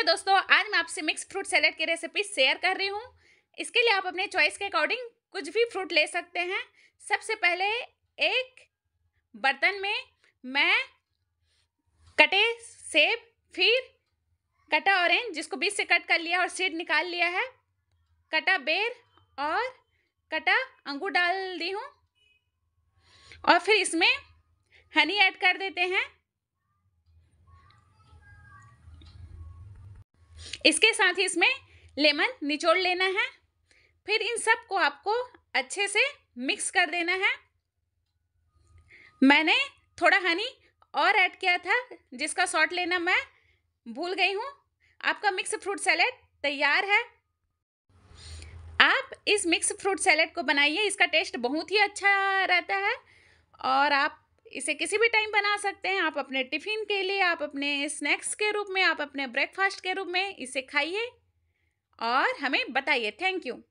hello दोस्तों आज मैं आपसे मिक्स फ्रूट सैलड की रेसिपी शेयर कर रही हूँ इसके लिए आप अपने चॉइस के अकॉर्डिंग कुछ भी फ्रूट ले सकते हैं सबसे पहले एक बर्तन में मैं कटे सेब फिर कटा ऑरेंज जिसको बीच से कट कर लिया और सीड निकाल लिया है कटा बेर और कटा अंगूर डाल दी हूँ और फिर इसमें हनी ऐड कर देते हैं इसके साथ ही इसमें लेमन निचोड़ लेना है फिर इन सब को आपको अच्छे से मिक्स कर देना है मैंने थोड़ा हनी और ऐड किया था जिसका सॉल्ट लेना मैं भूल गई हूँ आपका मिक्स फ्रूट सैलेड तैयार है आप इस मिक्स फ्रूट सैलेड को बनाइए इसका टेस्ट बहुत ही अच्छा रहता है और आप इसे किसी भी टाइम बना सकते हैं आप अपने टिफ़िन के लिए आप अपने स्नैक्स के रूप में आप अपने ब्रेकफास्ट के रूप में इसे खाइए और हमें बताइए थैंक यू